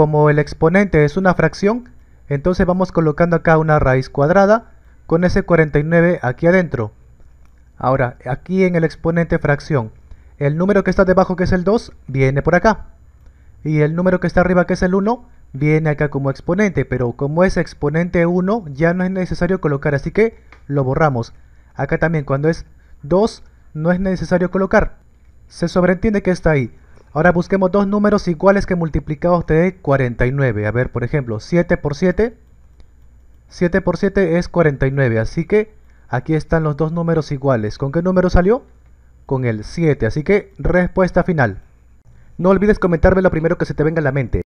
como el exponente es una fracción, entonces vamos colocando acá una raíz cuadrada con ese 49 aquí adentro. Ahora, aquí en el exponente fracción, el número que está debajo que es el 2, viene por acá. Y el número que está arriba que es el 1, viene acá como exponente, pero como es exponente 1 ya no es necesario colocar, así que lo borramos. Acá también cuando es 2 no es necesario colocar, se sobreentiende que está ahí. Ahora busquemos dos números iguales que multiplicados te de 49. A ver, por ejemplo, 7 por 7. 7 por 7 es 49, así que aquí están los dos números iguales. ¿Con qué número salió? Con el 7, así que respuesta final. No olvides comentarme lo primero que se te venga a la mente.